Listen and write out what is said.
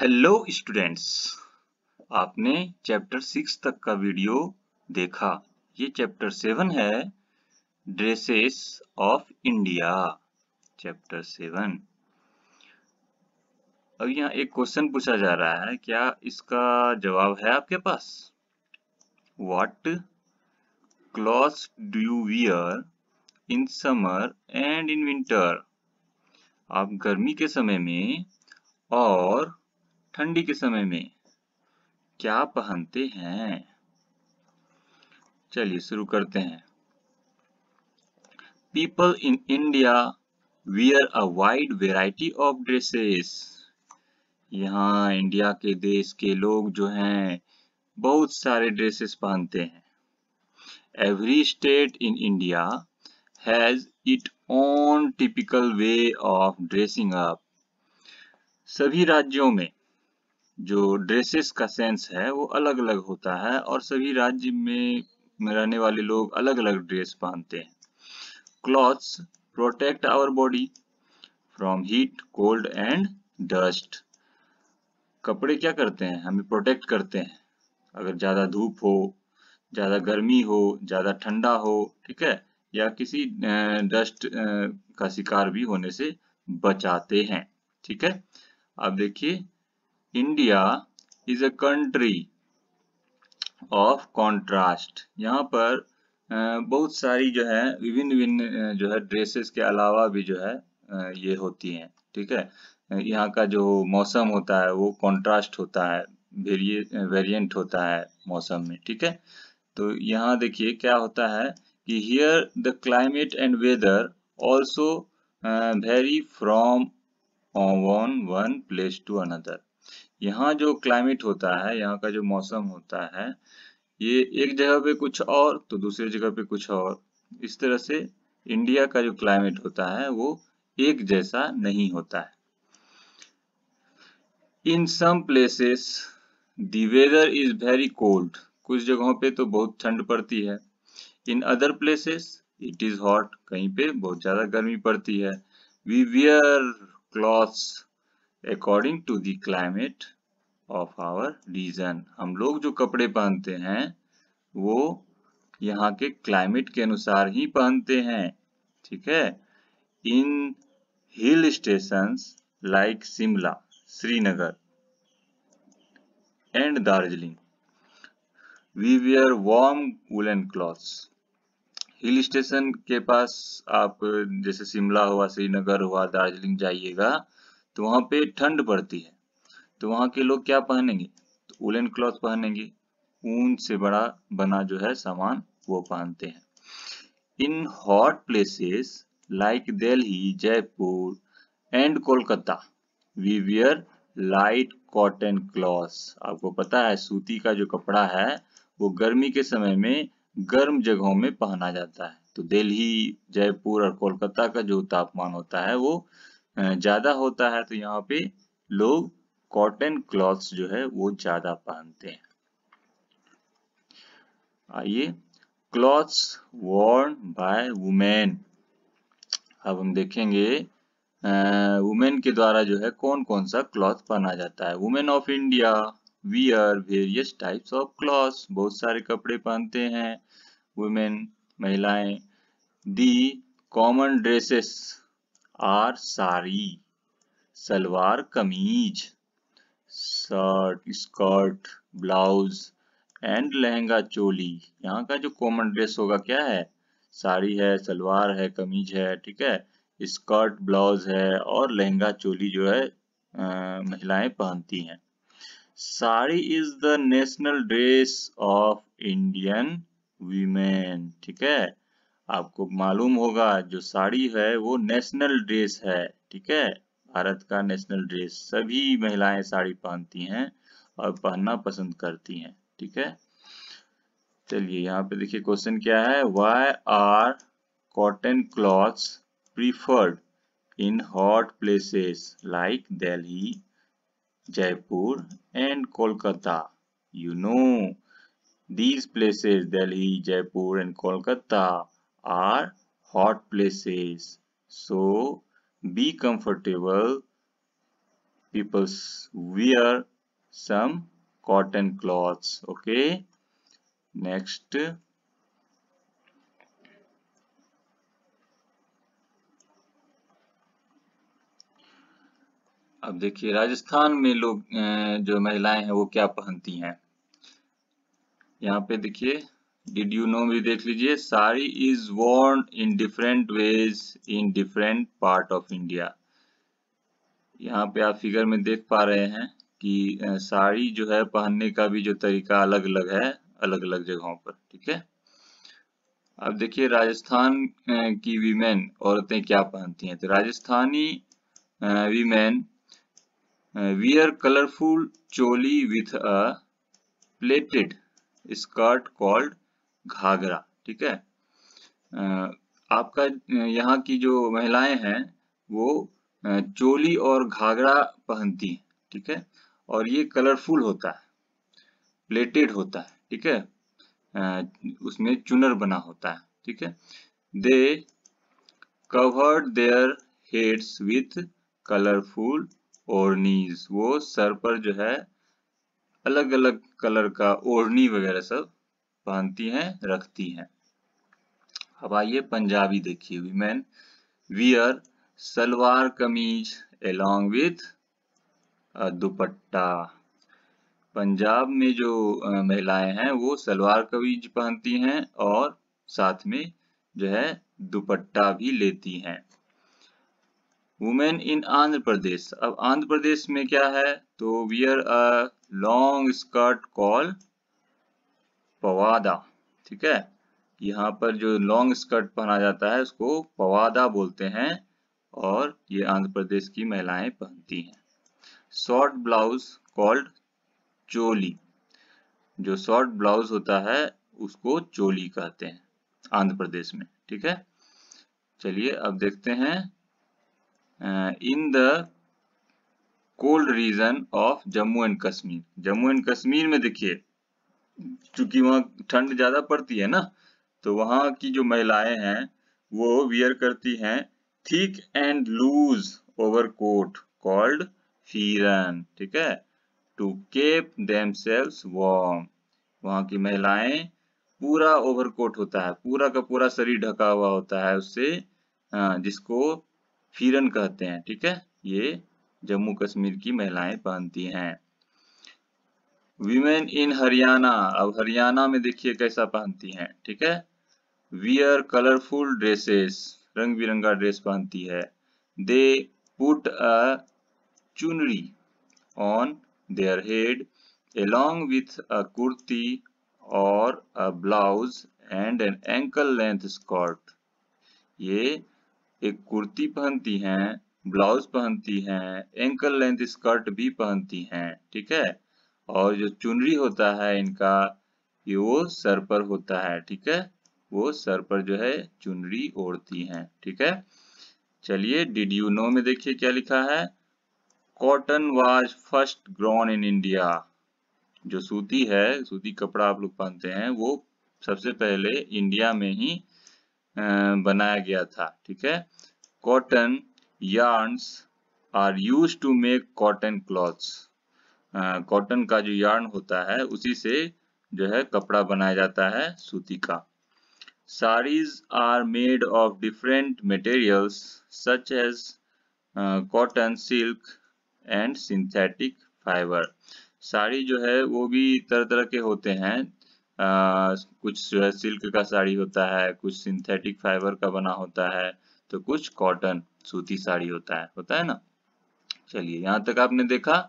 Hello students आपने chapter six तक का वीडियो देखा ये चैप्टर सेवन है dresses of India chapter seven अब यहाँ एक क्वेश्चन पूछा जा रहा है क्या इसका जवाब है आपके पास what cloth do you wear in summer and in winter आप गर्मी के समय में और ठंडी के समय में क्या पहनते हैं चलिए शुरू करते हैं people in India wear a wide variety of dresses यहाँ इंडिया के देश के लोग जो हैं बहुत सारे ड्रेसेस पहनते हैं every state in India has it own typical way of dressing up सभी राज्यों में जो ड्रेसेस का सेंस है वो अलग अलग होता है और सभी राज्य में रहने वाले लोग अलग अलग ड्रेस पहनते हैं clothes protect our body from heat cold and dust कपड़े क्या करते हैं हमें प्रोटेक्ट करते हैं अगर ज़्यादा धूप हो ज़्यादा गर्मी हो ज़्यादा ठंडा हो ठीक है या किसी डस्ट का शिकार भी होने से बचाते हैं ठीक है आप देखिए India is a country of contrast यहाँ पर बहुत सारी जो है विभिन्न विभिन्न जो है ड्रेसेस के अलावा भी जो है ये होती हैं ठीक है यहाँ का जो मौसम होता है वो कॉन्ट्रास्ट होता है वेरिएंट होता है मौसम में ठीक है तो यहाँ देखिए क्या होता है कि here the climate and weather also vary from one one place to another यहाँ जो क्लाइमेट होता है यहाँ का जो मौसम होता है ये एक जगह पे कुछ और तो दूसरी जगह पे कुछ और इस तरह से इंडिया का जो क्लाइमेट होता है वो एक जैसा नहीं होता है in some places there is very cold कुछ जगहों पे तो बहुत ठंड पड़ती है in other places it is hot कहीं पे बहुत ज्यादा गर्मी पड़ती है we wear clothes according to the climate of our region हम लोग जो कपड़े पहनते हैं वो यहाँ के क्लाइमेट के अनुसार ही पहनते हैं ठीक है in hill station like Shimla Srinagar and Darjeeling we wear warm woollen cloth hill station के पास आप जैसे शिमला हुआ श्रीनगर हुआ दार्जिलिंग जाइएगा तो वहां पे ठंड पड़ती है तो वहां के लोग क्या पहनेंगे तो उलन क्लॉथ पहनेंगे ऊन से बड़ा बना जो है सामान वो पहनते हैं in hot places like Delhi Jaipur and Kolkata we wear light cotton cloth आपको पता है सूती का जो कपड़ा है वो गर्मी के समय में गर्म जगहों में पहना जाता है तो दिल्ली जयपुर और कोलकाता का जो तापमान होता है वो ज़्यादा होता है तो यहाँ पे लोग कॉटन क्लॉथ्स जो है वो ज़्यादा पहनते हैं आइए क्लॉथ्स वॉर्न बाय वुमेन अब हम देखेंगे वुमेन के द्वारा जो है कौन कौन सा क्लॉथ पहना जाता है women of India wear various types of cloth बहुत सारे कपड़े पहनते हैं वुमेन महिलाएं the common dresses are sari salwar kameez shirt skirt blouse and lehenga choli यहाँ का जो कॉमन ड्रेस होगा क्या है साड़ी है सलवार है कमीज है ठीक है स्कर्ट ब्लाउज है और लहंगा चोली जो है महिलाएं पहनती हैं sari is the national dress of Indian women ठीक है आपको मालूम होगा जो साड़ी है वो नेशनल ड्रेस है ठीक है भारत का नेशनल ड्रेस सभी महिलाएं साड़ी पहनती हैं और पहनना पसंद करती हैं ठीक है चलिए यहाँ पे देखिए क्वेश्चन क्या है why are cotton clothes preferred in hot places like Delhi Jaipur and Kolkata you know these places Delhi Jaipur and Kolkata are hot places. So be comfortable. People wear some cotton cloths. Okay. Next. अब देखिए राजस्थान में लोग जो महिलाएं हैं वो क्या पहनती हैं यहाँ पे देखिए डिड यू नो भी देख लीजिए sari is worn in different ways in different part of India यहाँ पे आप फिगर में देख पा रहे हैं कि साड़ी जो है पहनने का भी जो तरीका अलग अलग है अलग अलग जगहों पर ठीक है अब देखिए राजस्थान की विमेन औरतें क्या पहनती हैं तो Rajasthani women wear colourful choli with a pleated skirt called ghagra ठीक है आपका यहाँ की जो महिलाएं हैं वो चोली और घाघरा पहनती हैं ठीक है और ये कलरफुल होता है प्लेटेड होता है ठीक है उसमें चुनर बना होता है ठीक है they covered their heads with colourful odhnis वो सर पर जो है अलग अलग कलर का ओढ़नी वगैरह सब बांधती हैं रखती हैं अब आइए पंजाबी देखिए वीमेन वियर सलवार कमीज एलोंग विथ दुपट्टा पंजाब में जो महिलाएं हैं वो सलवार कमीज पहनती हैं और साथ में जो है दुपट्टा भी लेती हैं वुमेन इन आंध्र प्रदेश अब आंध्र प्रदेश में क्या है तो wear a long skirt call pavada ठीक है यहाँ पर जो लॉन्ग स्कर्ट पहना जाता है उसको पवादा बोलते हैं और ये आंध्र प्रदेश की महिलाएं पहनती हैं शॉर्ट ब्लाउज कॉल्ड चोली जो शॉर्ट ब्लाउज होता है उसको चोली कहते हैं आंध्र प्रदेश में ठीक है चलिए अब देखते हैं in the cold region of Jammu and Kashmir Jammu and Kashmir में देखिए चूंकि वहाँ ठंड ज़्यादा पड़ती है ना तो वहां की जो महिलाएं हैं वो वियर करती हैं thick and loose overcoat called pheran ठीक है to keep themselves warm वहां की महिलाएं पूरा ओवरकोट होता है पूरा का पूरा शरीर ढका हुआ होता है उससे जिसको फिरन कहते हैं ठीक है ये जम्मू कश्मीर की महिलाएं पहनती हैं वीमेन इन हरियाणा अब हरियाणा में देखिए कैसा पहनती हैं ठीक है वीयर कलरफुल ड्रेसेस रंग बिरंगा ड्रेस पहनती है दे put a chunri on their head along with a kurti और a blouse and an ankle length skirt ये एक कुर्ती पहनती हैं ब्लाउज पहनती हैं एंकल लेंथ स्कर्ट भी पहनती हैं ठीक है और जो चुनरी होता है इनका ये वो सर पर होता है ठीक है वो सर पर जो है चुनरी ओढ़ती हैं ठीक है चलिए डिड यू नो में देखिए क्या लिखा है cotton was first grown in India जो सूती है सूती कपड़ा आप लोग पहनते हैं वो सबसे पहले इंडिया में ही बनाया गया था ठीक है cotton yarns are use to make cotton clothes cotton का जो यार्न होता है उसी से जो है कपड़ा बनाया जाता है सूती का saris are made of different materials such as cotton silk and synthetic fibre sari जो है वो भी तरह तरह के होते हैं uh, कुछ जो है सिल्क का साड़ी होता है कुछ सिंथेटिक फाइबर का बना होता है तो कुछ कॉटन सूती साड़ी होता है होता है ना चलिए यहाँ तक आपने देखा